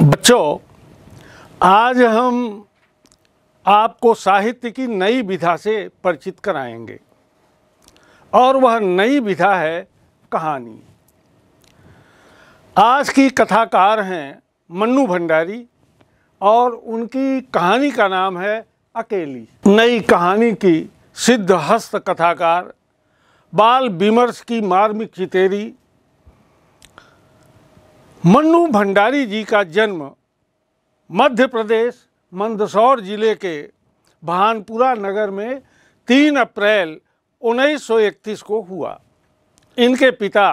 बच्चों आज हम आपको साहित्य की नई विधा से परिचित कराएंगे और वह नई विधा है कहानी आज की कथाकार हैं मन्नू भंडारी और उनकी कहानी का नाम है अकेली नई कहानी की सिद्ध हस्त कथाकार बाल विमर्श की मार्मिक चितेरी मन्नू भंडारी जी का जन्म मध्य प्रदेश मंदसौर जिले के भानपुरा नगर में 3 अप्रैल 1931 को हुआ इनके पिता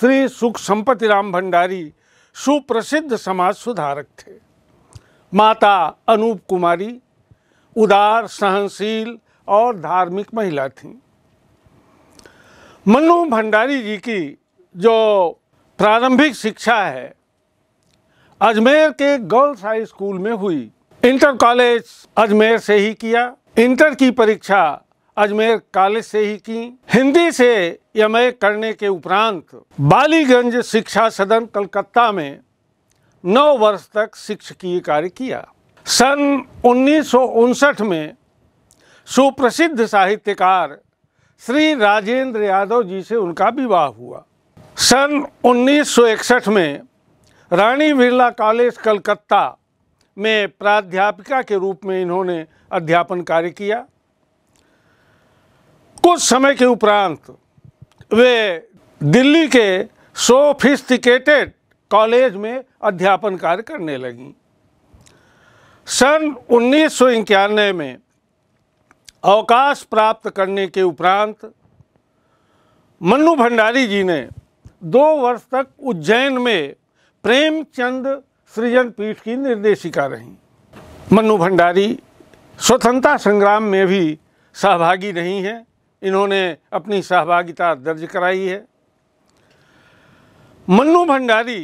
श्री सुख संपत्ति राम भंडारी सुप्रसिद्ध समाज सुधारक थे माता अनूप कुमारी उदार सहनशील और धार्मिक महिला थीं मनु भंडारी जी की जो प्रारंभिक शिक्षा है अजमेर के गर्ल्स हाई स्कूल में हुई इंटर कॉलेज अजमेर से ही किया इंटर की परीक्षा अजमेर कॉलेज से ही की हिंदी से एम करने के उपरांत बालीगंज शिक्षा सदन कलकत्ता में नौ वर्ष तक शिक्षकीय कार्य किया सन उन्नीस में सुप्रसिद्ध साहित्यकार श्री राजेंद्र यादव जी से उनका विवाह हुआ सन 1961 में रानी बिरला कॉलेज कलकत्ता में प्राध्यापिका के रूप में इन्होंने अध्यापन कार्य किया कुछ समय के उपरांत वे दिल्ली के सोफिस्टिकेटेड कॉलेज में अध्यापन कार्य करने लगी सन उन्नीस में अवकाश प्राप्त करने के उपरांत मन्नू भंडारी जी ने दो वर्ष तक उज्जैन में प्रेमचंद सृजन पीठ की निर्देशिका रहीं मनु भंडारी स्वतंत्रता संग्राम में भी सहभागी नहीं हैं इन्होंने अपनी सहभागिता दर्ज कराई है मनु भंडारी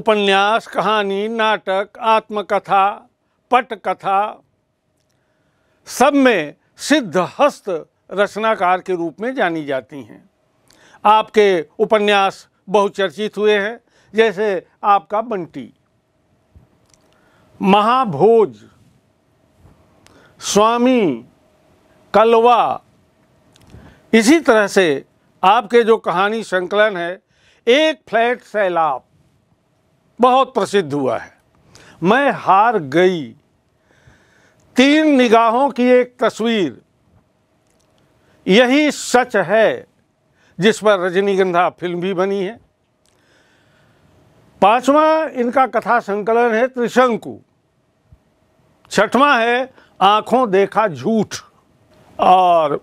उपन्यास कहानी नाटक आत्मकथा पटकथा सब में सिद्ध हस्त रचनाकार के रूप में जानी जाती हैं आपके उपन्यास बहुचर्चित हुए हैं जैसे आपका बंटी महाभोज स्वामी कलवा इसी तरह से आपके जो कहानी संकलन है एक फ्लैट सैलाब बहुत प्रसिद्ध हुआ है मैं हार गई तीन निगाहों की एक तस्वीर यही सच है जिस पर रजनीगंधा फिल्म भी बनी है पांचवा इनका कथा संकलन है त्रिशंकु छठवां है आंखों देखा झूठ और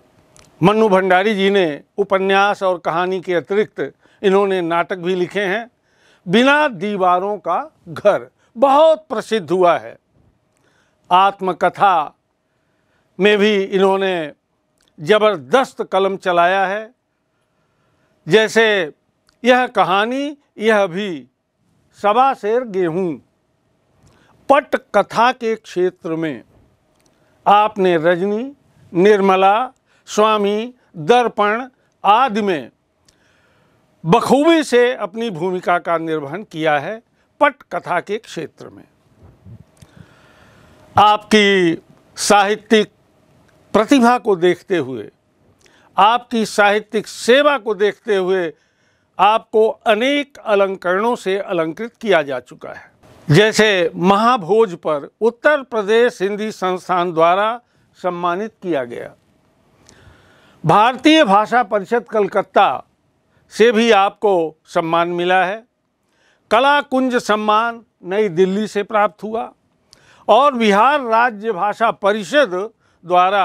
मन्नू भंडारी जी ने उपन्यास और कहानी के अतिरिक्त इन्होंने नाटक भी लिखे हैं बिना दीवारों का घर बहुत प्रसिद्ध हुआ है आत्मकथा में भी इन्होंने जबरदस्त कलम चलाया है जैसे यह कहानी यह भी सवा शेर गेहूँ पट कथा के क्षेत्र में आपने रजनी निर्मला स्वामी दर्पण आदि में बखूबी से अपनी भूमिका का निर्वहन किया है पट कथा के क्षेत्र में आपकी साहित्यिक प्रतिभा को देखते हुए आपकी साहित्यिक सेवा को देखते हुए आपको अनेक अलंकरणों से अलंकृत किया जा चुका है जैसे महाभोज पर उत्तर प्रदेश हिंदी संस्थान द्वारा सम्मानित किया गया भारतीय भाषा परिषद कलकत्ता से भी आपको सम्मान मिला है कला कुंज सम्मान नई दिल्ली से प्राप्त हुआ और बिहार राज्य भाषा परिषद द्वारा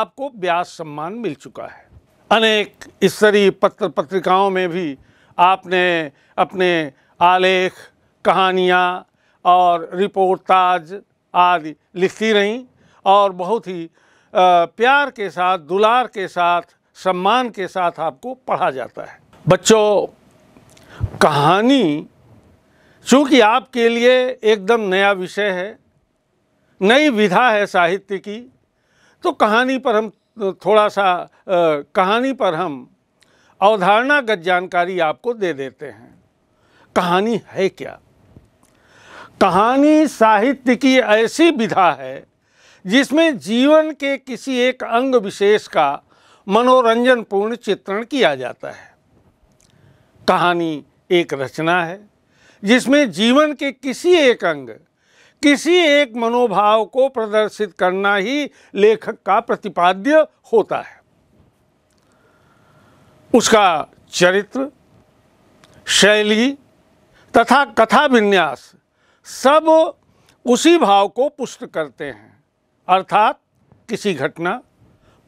आपको व्यास सम्मान मिल चुका है अनेक स्तरीय पत्र पत्रिकाओं में भी आपने अपने आलेख कहानियाँ और रिपोर्टाज आदि लिखती रहीं और बहुत ही प्यार के साथ दुलार के साथ सम्मान के साथ आपको पढ़ा जाता है बच्चों कहानी चूँकि आपके लिए एकदम नया विषय है नई विधा है साहित्य की तो कहानी पर हम तो थोड़ा सा कहानी पर हम अवधारणागत जानकारी आपको दे देते हैं कहानी है क्या कहानी साहित्य की ऐसी विधा है जिसमें जीवन के किसी एक अंग विशेष का मनोरंजन पूर्ण चित्रण किया जाता है कहानी एक रचना है जिसमें जीवन के किसी एक अंग किसी एक मनोभाव को प्रदर्शित करना ही लेखक का प्रतिपाद्य होता है उसका चरित्र शैली तथा कथा विन्यास सब उसी भाव को पुष्ट करते हैं अर्थात किसी घटना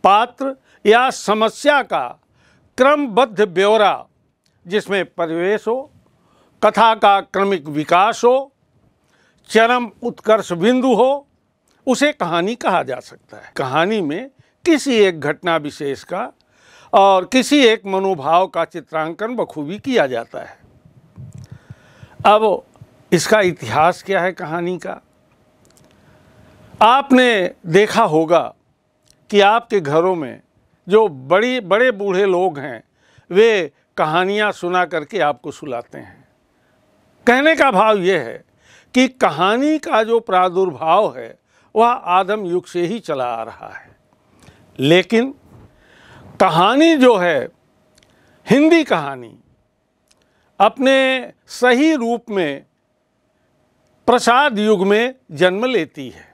पात्र या समस्या का क्रमबद्ध ब्यौरा जिसमें परिवेश हो कथा का क्रमिक विकास हो चरम उत्कर्ष बिंदु हो उसे कहानी कहा जा सकता है कहानी में किसी एक घटना विशेष का और किसी एक मनोभाव का चित्रांकन बखूबी किया जाता है अब इसका इतिहास क्या है कहानी का आपने देखा होगा कि आपके घरों में जो बड़ी बड़े बूढ़े लोग हैं वे कहानियाँ सुना करके आपको सुलाते हैं कहने का भाव ये है कि कहानी का जो प्रादुर्भाव है वह आदम युग से ही चला आ रहा है लेकिन कहानी जो है हिंदी कहानी अपने सही रूप में प्रसाद युग में जन्म लेती है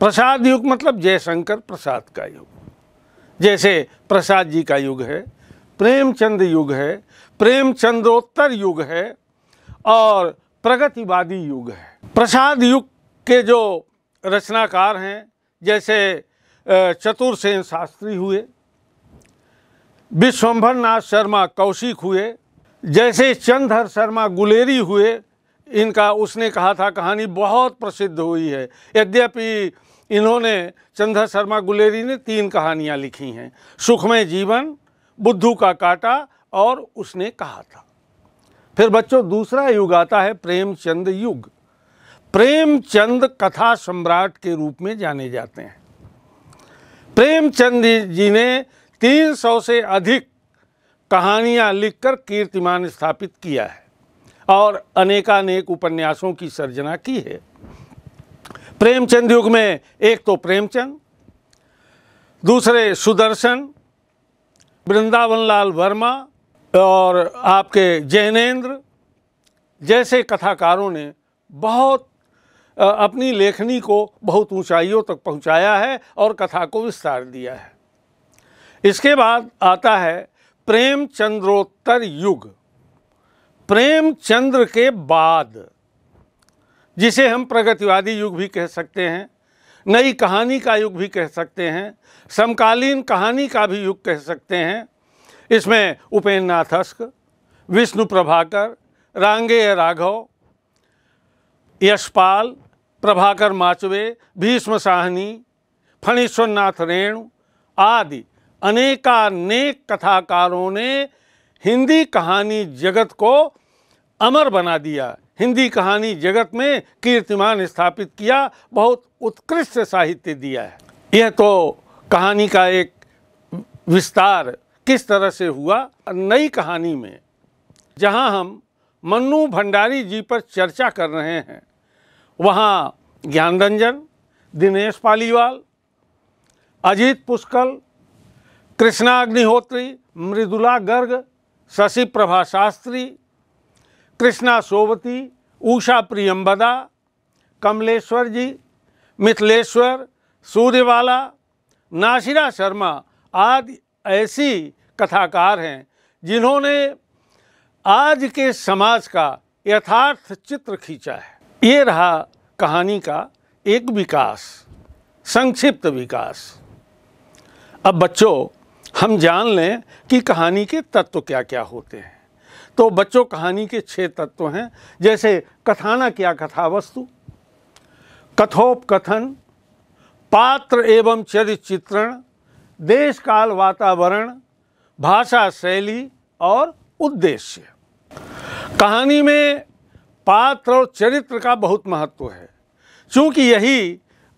प्रसाद युग मतलब जयशंकर प्रसाद का युग जैसे प्रसाद जी का युग है प्रेमचंद युग है प्रेमचंद्रोत्तर युग है और प्रगतिवादी युग है प्रसाद युग के जो रचनाकार हैं जैसे सेन शास्त्री हुए विश्वम्भर नाथ शर्मा कौशिक हुए जैसे चंद्र शर्मा गुलेरी हुए इनका उसने कहा था कहानी बहुत प्रसिद्ध हुई है यद्यपि इन्होंने चंद्र शर्मा गुलेरी ने तीन कहानियाँ लिखी हैं सुखमय जीवन बुद्धू का काटा और उसने कहा था फिर बच्चों दूसरा युग आता है प्रेमचंद युग प्रेमचंद कथा सम्राट के रूप में जाने जाते हैं प्रेमचंद जी ने 300 से अधिक कहानियां लिखकर कीर्तिमान स्थापित किया है और अनेकानेक उपन्यासों की सर्जना की है प्रेमचंद युग में एक तो प्रेमचंद दूसरे सुदर्शन वृंदावन लाल वर्मा और आपके जैनेन्द्र जैसे कथाकारों ने बहुत अपनी लेखनी को बहुत ऊंचाइयों तक पहुंचाया है और कथा को विस्तार दिया है इसके बाद आता है प्रेम चंद्रोत्तर युग प्रेम चंद्र के बाद जिसे हम प्रगतिवादी युग भी कह सकते हैं नई कहानी का युग भी कह सकते हैं समकालीन कहानी का भी युग कह सकते हैं इसमें उपेन्द्र नाथ अस्क विष्णु प्रभाकर रांगे राघव यशपाल प्रभाकर माचवे भीष्म साहनी फणीश्वरनाथ रेणु आदि अनेकानेक कथाकारों ने हिंदी कहानी जगत को अमर बना दिया हिंदी कहानी जगत में कीर्तिमान स्थापित किया बहुत उत्कृष्ट साहित्य दिया है यह तो कहानी का एक विस्तार किस तरह से हुआ नई कहानी में जहां हम मन्नू भंडारी जी पर चर्चा कर रहे हैं वहां ज्ञान रंजन दिनेश पालीवाल अजीत पुष्कल कृष्णा अग्निहोत्री मृदुला गर्ग शशि प्रभा शास्त्री कृष्णा सोवती उषा प्रियम्बदा कमलेश्वर जी मिथिलेश्वर सूर्यवाला नासिरा शर्मा आदि ऐसी कथाकार हैं जिन्होंने आज के समाज का यथार्थ चित्र खींचा है ये रहा कहानी का एक विकास संक्षिप्त विकास अब बच्चों हम जान लें कि कहानी के तत्व क्या क्या होते हैं तो बच्चों कहानी के छह तत्व हैं जैसे कथाना क्या कथा वस्तु कथोपकथन पात्र एवं चरित्र चित्रण देश काल वातावरण भाषा शैली और उद्देश्य कहानी में पात्र और चरित्र का बहुत महत्व है क्योंकि यही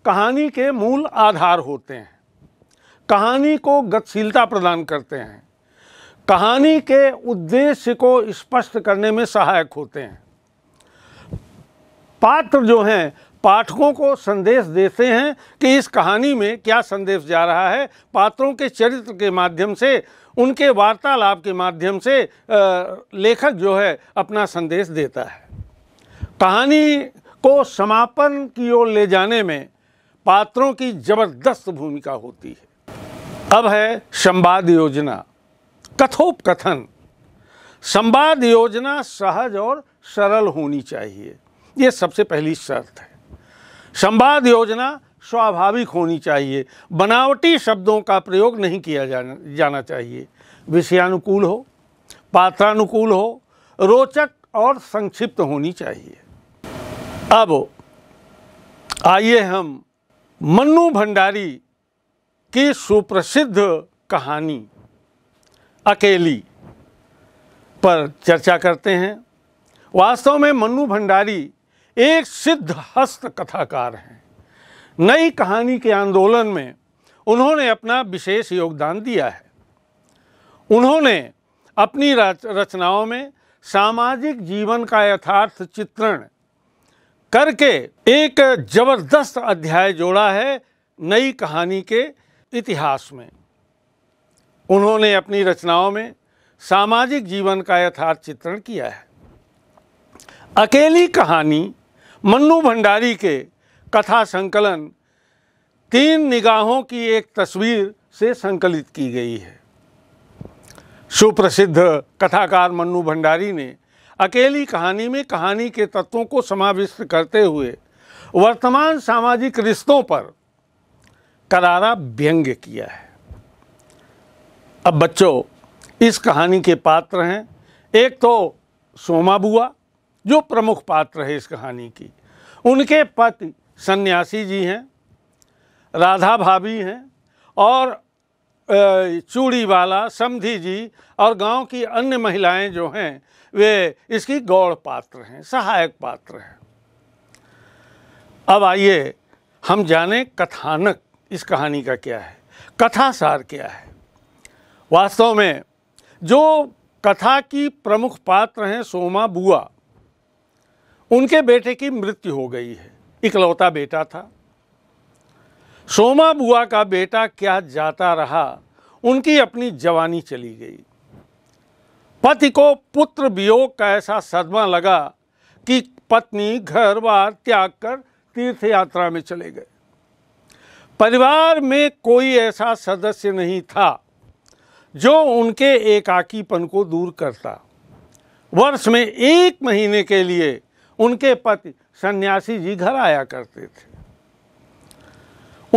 कहानी के मूल आधार होते हैं कहानी को गतिशीलता प्रदान करते हैं कहानी के उद्देश्य को स्पष्ट करने में सहायक होते हैं पात्र जो हैं पाठकों को संदेश देते हैं कि इस कहानी में क्या संदेश जा रहा है पात्रों के चरित्र के माध्यम से उनके वार्तालाप के माध्यम से लेखक जो है अपना संदेश देता है कहानी को समापन की ओर ले जाने में पात्रों की जबरदस्त भूमिका होती है अब है संवाद योजना कथोपकथन संवाद योजना सहज और सरल होनी चाहिए ये सबसे पहली शर्त है संवाद योजना स्वाभाविक होनी चाहिए बनावटी शब्दों का प्रयोग नहीं किया जाना जाना चाहिए विषयानुकूल हो पात्रानुकूल हो रोचक और संक्षिप्त होनी चाहिए अब आइए हम मन्नु भंडारी की सुप्रसिद्ध कहानी अकेली पर चर्चा करते हैं वास्तव में मन्नू भंडारी एक सिद्ध हस्त कथाकार हैं नई कहानी के आंदोलन में उन्होंने अपना विशेष योगदान दिया है उन्होंने अपनी रचनाओं में सामाजिक जीवन का यथार्थ चित्रण करके एक जबरदस्त अध्याय जोड़ा है नई कहानी के इतिहास में उन्होंने अपनी रचनाओं में सामाजिक जीवन का यथार्थ चित्रण किया है अकेली कहानी मन्नू भंडारी के कथा संकलन तीन निगाहों की एक तस्वीर से संकलित की गई है सुप्रसिद्ध कथाकार मन्नू भंडारी ने अकेली कहानी में कहानी के तत्वों को समाविष्ट करते हुए वर्तमान सामाजिक रिश्तों पर करारा व्यंग्य किया है अब बच्चों इस कहानी के पात्र हैं एक तो सोमा बुआ जो प्रमुख पात्र है इस कहानी की उनके पति सन्यासी जी हैं राधा भाभी हैं और चूड़ी वाला समधि जी और गांव की अन्य महिलाएं जो हैं वे इसकी गौड़ पात्र हैं सहायक पात्र हैं अब आइए हम जाने कथानक इस कहानी का क्या है कथासार क्या है वास्तव में जो कथा की प्रमुख पात्र हैं सोमा बुआ उनके बेटे की मृत्यु हो गई है इकलौता बेटा था सोमा बुआ का बेटा क्या जाता रहा उनकी अपनी जवानी चली गई पति को पुत्र वियोग का ऐसा सदमा लगा कि पत्नी घर बार त्याग कर तीर्थ यात्रा में चले गए परिवार में कोई ऐसा सदस्य नहीं था जो उनके एकाकीपन को दूर करता वर्ष में एक महीने के लिए उनके पति सन्यासी जी घर आया करते थे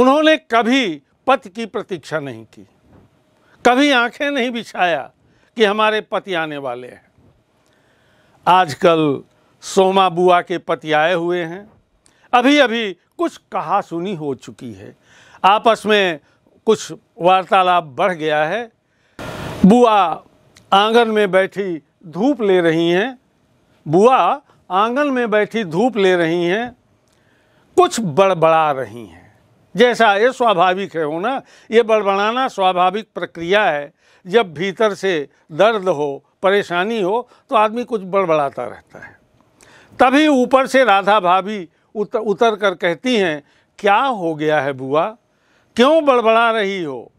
उन्होंने कभी पति की प्रतीक्षा नहीं की कभी आंखें नहीं बिछाया कि हमारे पति आने वाले हैं आजकल सोमा बुआ के पति आए हुए हैं अभी अभी कुछ कहा सुनी हो चुकी है आपस में कुछ वार्तालाप बढ़ गया है बुआ आंगन में बैठी धूप ले रही हैं बुआ आंगन में बैठी धूप ले रही हैं कुछ बड़बड़ा रही हैं जैसा ये स्वाभाविक है होना ये बड़बड़ाना स्वाभाविक प्रक्रिया है जब भीतर से दर्द हो परेशानी हो तो आदमी कुछ बड़बड़ाता रहता है तभी ऊपर से राधा भाभी उतर उतर कर कहती हैं क्या हो गया है बुआ क्यों बड़बड़ा रही हो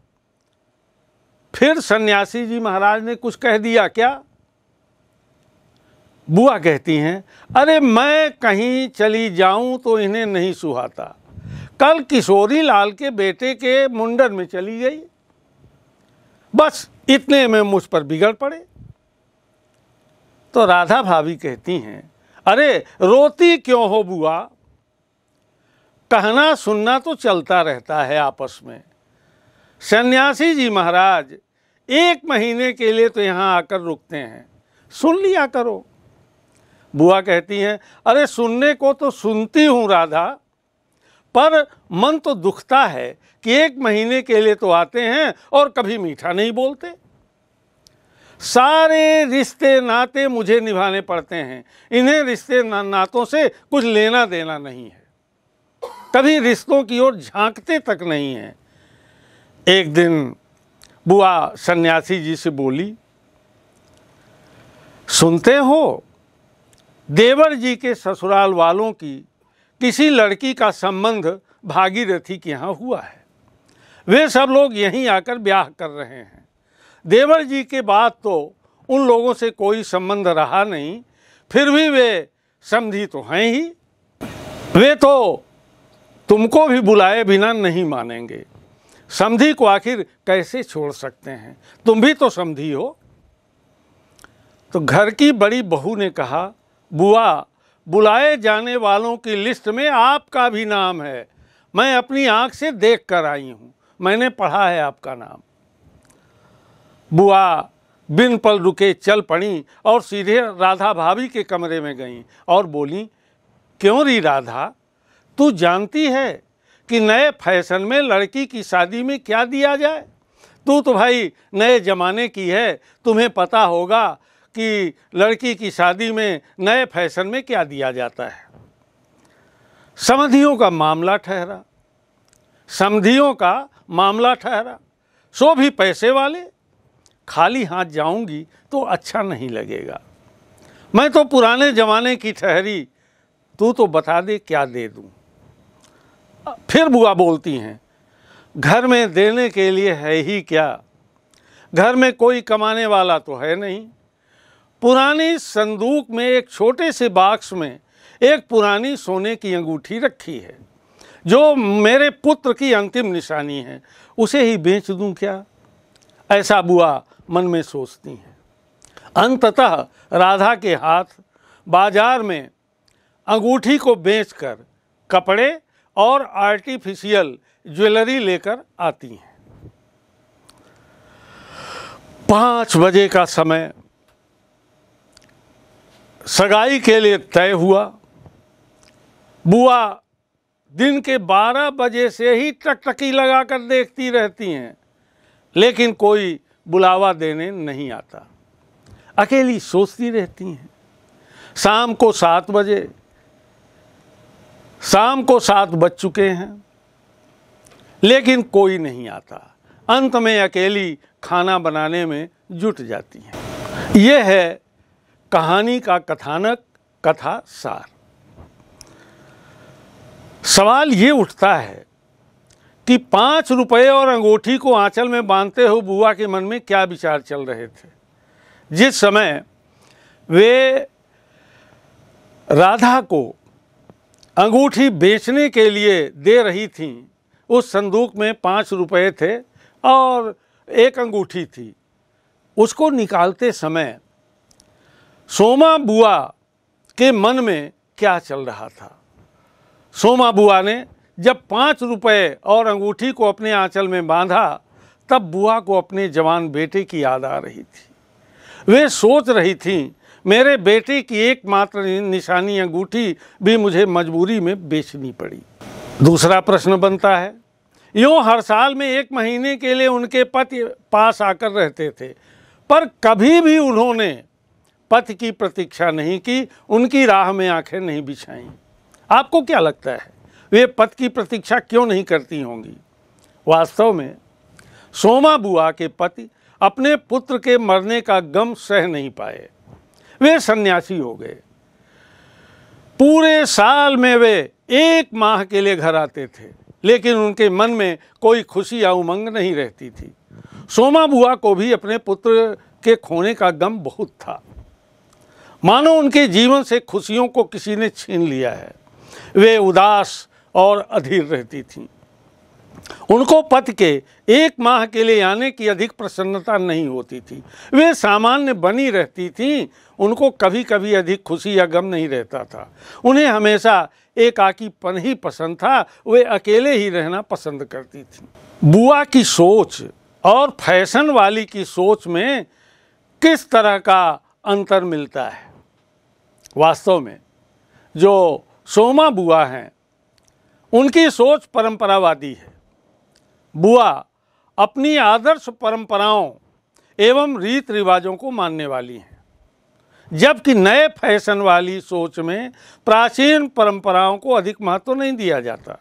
फिर सन्यासी जी महाराज ने कुछ कह दिया क्या बुआ कहती हैं अरे मैं कहीं चली जाऊं तो इन्हें नहीं सुहाता कल किशोरी लाल के बेटे के मुंडन में चली गई बस इतने में मुझ पर बिगड़ पड़े तो राधा भाभी कहती हैं अरे रोती क्यों हो बुआ कहना सुनना तो चलता रहता है आपस में सन्यासी जी महाराज एक महीने के लिए तो यहाँ आकर रुकते हैं सुन लिया करो बुआ कहती हैं अरे सुनने को तो सुनती हूँ राधा पर मन तो दुखता है कि एक महीने के लिए तो आते हैं और कभी मीठा नहीं बोलते सारे रिश्ते नाते मुझे निभाने पड़ते हैं इन्हें रिश्ते ना, नातों से कुछ लेना देना नहीं है कभी रिश्तों की ओर झांकते तक नहीं हैं एक दिन बुआ सन्यासी जी से बोली सुनते हो देवर जी के ससुराल वालों की किसी लड़की का संबंध भागीरथी के यहाँ हुआ है वे सब लोग यहीं आकर ब्याह कर रहे हैं देवर जी के बाद तो उन लोगों से कोई संबंध रहा नहीं फिर भी वे समझी तो हैं ही वे तो तुमको भी बुलाए बिना नहीं मानेंगे समधि को आखिर कैसे छोड़ सकते हैं तुम भी तो समझी हो तो घर की बड़ी बहू ने कहा बुआ बुलाए जाने वालों की लिस्ट में आपका भी नाम है मैं अपनी आँख से देख कर आई हूँ मैंने पढ़ा है आपका नाम बुआ बिन पल रुके चल पड़ी और सीधे राधा भाभी के कमरे में गई और बोली क्यों री राधा तू जानती है कि नए फैशन में लड़की की शादी में क्या दिया जाए तू तो भाई नए ज़माने की है तुम्हें पता होगा कि लड़की की शादी में नए फैशन में क्या दिया जाता है समधियों का मामला ठहरा समधियों का मामला ठहरा सो भी पैसे वाले खाली हाथ जाऊंगी तो अच्छा नहीं लगेगा मैं तो पुराने ज़माने की ठहरी तू तो बता दे क्या दे दूँ फिर बुआ बोलती हैं घर में देने के लिए है ही क्या घर में कोई कमाने वाला तो है नहीं पुराने संदूक में एक छोटे से बाक्स में एक पुरानी सोने की अंगूठी रखी है जो मेरे पुत्र की अंतिम निशानी है उसे ही बेच दूं क्या ऐसा बुआ मन में सोचती हैं अंततः राधा के हाथ बाजार में अंगूठी को बेचकर कपड़े और आर्टिफिशियल ज्वेलरी लेकर आती हैं पाँच बजे का समय सगाई के लिए तय हुआ बुआ दिन के 12 बजे से ही टकटकी लगाकर देखती रहती हैं लेकिन कोई बुलावा देने नहीं आता अकेली सोचती रहती हैं शाम को सात बजे शाम को सात बज चुके हैं लेकिन कोई नहीं आता अंत में अकेली खाना बनाने में जुट जाती है यह है कहानी का कथानक कथा सार सवाल ये उठता है कि पाँच रुपये और अंगूठी को आंचल में बांधते हुए बुआ के मन में क्या विचार चल रहे थे जिस समय वे राधा को अंगूठी बेचने के लिए दे रही थीं उस संदूक में पाँच रुपये थे और एक अंगूठी थी उसको निकालते समय सोमा बुआ के मन में क्या चल रहा था सोमा बुआ ने जब पाँच रुपये और अंगूठी को अपने आंचल में बांधा तब बुआ को अपने जवान बेटे की याद आ रही थी वे सोच रही थीं मेरे बेटे की एकमात्र निशानी अंगूठी भी मुझे मजबूरी में बेचनी पड़ी दूसरा प्रश्न बनता है यूँ हर साल में एक महीने के लिए उनके पति पास आकर रहते थे पर कभी भी उन्होंने पथ की प्रतीक्षा नहीं की उनकी राह में आंखें नहीं बिछाई आपको क्या लगता है वे पथ की प्रतीक्षा क्यों नहीं करती होंगी वास्तव में सोमा बुआ के पति अपने पुत्र के मरने का गम सह नहीं पाए वे सन्यासी हो गए पूरे साल में वे एक माह के लिए घर आते थे लेकिन उनके मन में कोई खुशी या उमंग नहीं रहती थी सोमा बुआ को भी अपने पुत्र के खोने का गम बहुत था मानो उनके जीवन से खुशियों को किसी ने छीन लिया है वे उदास और अधीर रहती थीं उनको पथ के एक माह के लिए आने की अधिक प्रसन्नता नहीं होती थी वे सामान्य बनी रहती थीं उनको कभी कभी अधिक खुशी या गम नहीं रहता था उन्हें हमेशा एकाकीपन ही पसंद था वे अकेले ही रहना पसंद करती थीं बुआ की सोच और फैशन वाली की सोच में किस तरह का अंतर मिलता है वास्तव में जो सोमा बुआ हैं उनकी सोच परंपरावादी है बुआ अपनी आदर्श परंपराओं एवं रीत रिवाजों को मानने वाली हैं जबकि नए फैशन वाली सोच में प्राचीन परंपराओं को अधिक महत्व नहीं दिया जाता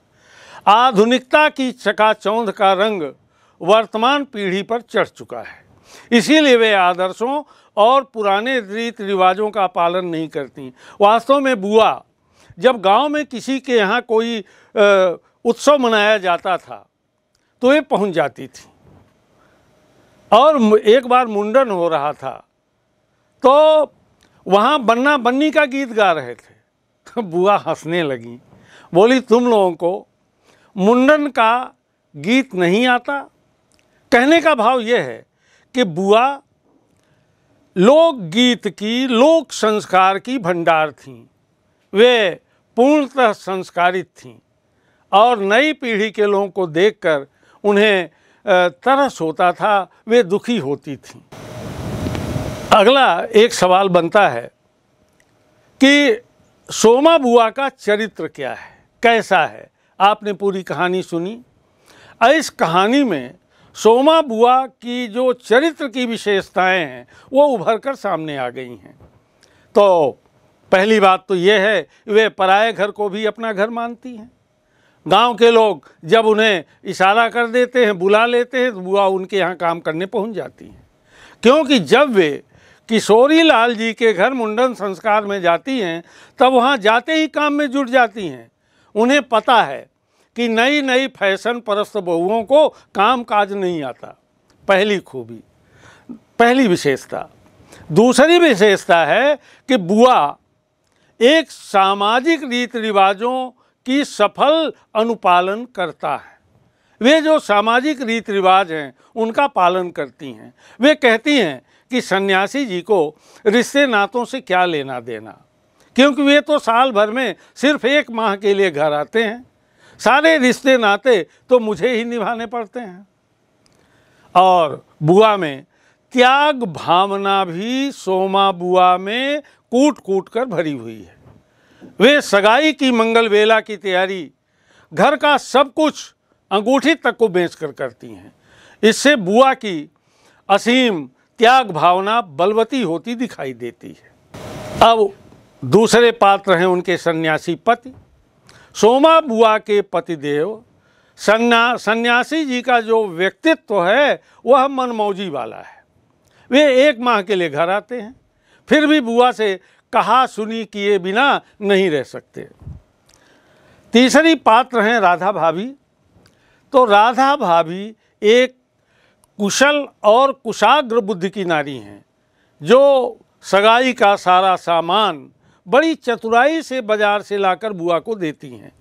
आधुनिकता की चकाचौंध का रंग वर्तमान पीढ़ी पर चढ़ चुका है इसीलिए वे आदर्शों और पुराने रीत रिवाजों का पालन नहीं करती वास्तव में बुआ जब गांव में किसी के यहाँ कोई उत्सव मनाया जाता था तो ये पहुँच जाती थी और एक बार मुंडन हो रहा था तो वहाँ बन्ना बन्नी का गीत गा रहे थे तो बुआ हंसने लगी बोली तुम लोगों को मुंडन का गीत नहीं आता कहने का भाव यह है कि बुआ लोकगीत की लोक संस्कार की भंडार थीं वे पूर्णतः संस्कारित थीं और नई पीढ़ी के लोगों को देखकर उन्हें तरस होता था वे दुखी होती थीं अगला एक सवाल बनता है कि सोमा बुआ का चरित्र क्या है कैसा है आपने पूरी कहानी सुनी इस कहानी में सोमा बुआ की जो चरित्र की विशेषताएं हैं वो उभर कर सामने आ गई हैं तो पहली बात तो ये है वे पराए घर को भी अपना घर मानती हैं गांव के लोग जब उन्हें इशारा कर देते हैं बुला लेते हैं तो बुआ उनके यहाँ काम करने पहुँच जाती हैं क्योंकि जब वे किशोरी लाल जी के घर मुंडन संस्कार में जाती हैं तब वहाँ जाते ही काम में जुट जाती हैं उन्हें पता है कि नई नई फैशन परस्त बहुओं को काम काज नहीं आता पहली खूबी पहली विशेषता दूसरी विशेषता है कि बुआ एक सामाजिक रीति रिवाजों की सफल अनुपालन करता है वे जो सामाजिक रीति रिवाज हैं उनका पालन करती हैं वे कहती हैं कि सन्यासी जी को रिश्ते नातों से क्या लेना देना क्योंकि वे तो साल भर में सिर्फ एक माह के लिए घर आते हैं सारे रिश्ते नाते तो मुझे ही निभाने पड़ते हैं और बुआ में त्याग भावना भी सोमा बुआ में कूट कूट कर भरी हुई है वे सगाई की मंगल वेला की तैयारी घर का सब कुछ अंगूठी तक को बेच कर करती हैं इससे बुआ की असीम त्याग भावना बलवती होती दिखाई देती है अब दूसरे पात्र हैं उनके सन्यासी पति सोमा बुआ के पतिदेव संन्या सन्यासी जी का जो व्यक्तित्व है वह मनमौजी वाला है वे एक माह के लिए घर आते हैं फिर भी बुआ से कहा सुनी किए बिना नहीं रह सकते तीसरी पात्र हैं राधा भाभी तो राधा भाभी एक कुशल और कुशाग्र बुद्धि की नारी हैं जो सगाई का सारा सामान बड़ी चतुराई से बाजार से लाकर बुआ को देती हैं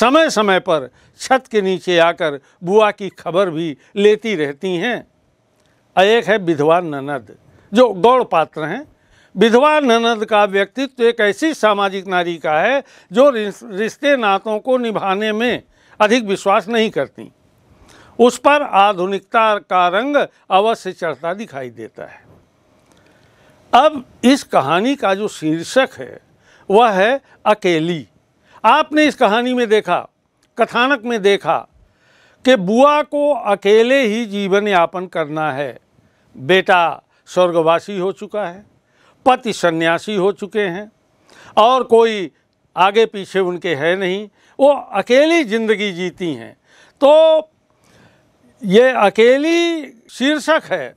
समय समय पर छत के नीचे आकर बुआ की खबर भी लेती रहती हैं एक है विधवा ननद जो गौड़ पात्र हैं विधवा ननद का व्यक्तित्व एक ऐसी सामाजिक नारी का है जो रिश्ते नातों को निभाने में अधिक विश्वास नहीं करती उस पर आधुनिकता का रंग अवश्य चढ़ता दिखाई देता है अब इस कहानी का जो शीर्षक है वह है अकेली आपने इस कहानी में देखा कथानक में देखा कि बुआ को अकेले ही जीवन यापन करना है बेटा स्वर्गवासी हो चुका है पति सन्यासी हो चुके हैं और कोई आगे पीछे उनके है नहीं वो अकेली ज़िंदगी जीती हैं तो ये अकेली शीर्षक है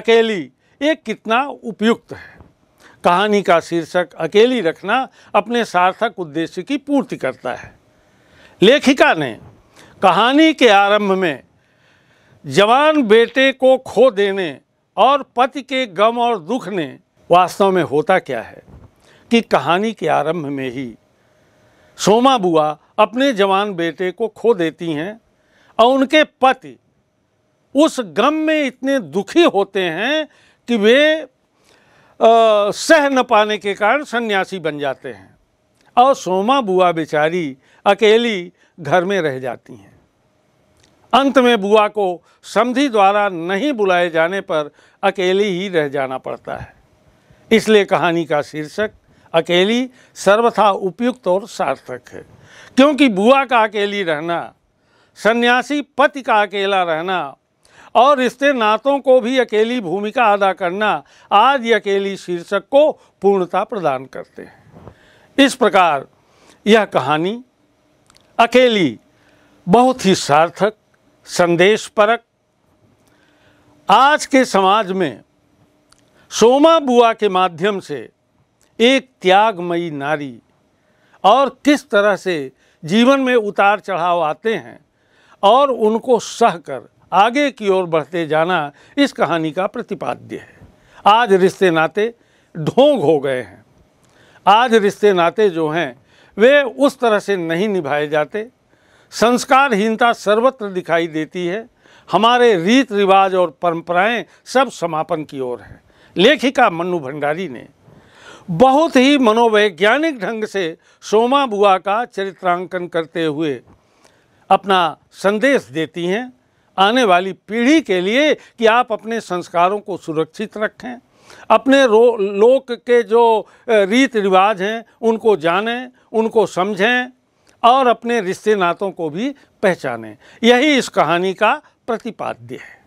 अकेली ये कितना उपयुक्त है कहानी का शीर्षक अकेली रखना अपने सार्थक उद्देश्य की पूर्ति करता है लेखिका ने कहानी के आरंभ में जवान बेटे को खो देने और पति के गम और दुख ने वास्तव में होता क्या है कि कहानी के आरंभ में ही सोमा बुआ अपने जवान बेटे को खो देती हैं और उनके पति उस गम में इतने दुखी होते हैं कि वे सह न पाने के कारण सन्यासी बन जाते हैं और सोमा बुआ बेचारी अकेली घर में रह जाती हैं अंत में बुआ को समधि द्वारा नहीं बुलाए जाने पर अकेली ही रह जाना पड़ता है इसलिए कहानी का शीर्षक अकेली सर्वथा उपयुक्त और सार्थक है क्योंकि बुआ का अकेली रहना सन्यासी पति का अकेला रहना और रिश्ते नातों को भी अकेली भूमिका अदा करना आज ये अकेली शीर्षक को पूर्णता प्रदान करते हैं इस प्रकार यह कहानी अकेली बहुत ही सार्थक संदेश परक आज के समाज में सोमा बुआ के माध्यम से एक त्यागमयी नारी और किस तरह से जीवन में उतार चढ़ाव आते हैं और उनको सह कर आगे की ओर बढ़ते जाना इस कहानी का प्रतिपाद्य है आज रिश्ते नाते ढोंग हो गए हैं आज रिश्ते नाते जो हैं वे उस तरह से नहीं निभाए जाते संस्कारहीनता सर्वत्र दिखाई देती है हमारे रीत रिवाज और परंपराएं सब समापन की ओर हैं लेखिका मन्नू भंडारी ने बहुत ही मनोवैज्ञानिक ढंग से सोमा बुआ का चरित्रांकन करते हुए अपना संदेश देती हैं आने वाली पीढ़ी के लिए कि आप अपने संस्कारों को सुरक्षित रखें अपने लोक के जो रीत रिवाज हैं उनको जानें उनको समझें और अपने रिश्ते नातों को भी पहचानें यही इस कहानी का प्रतिपाद्य है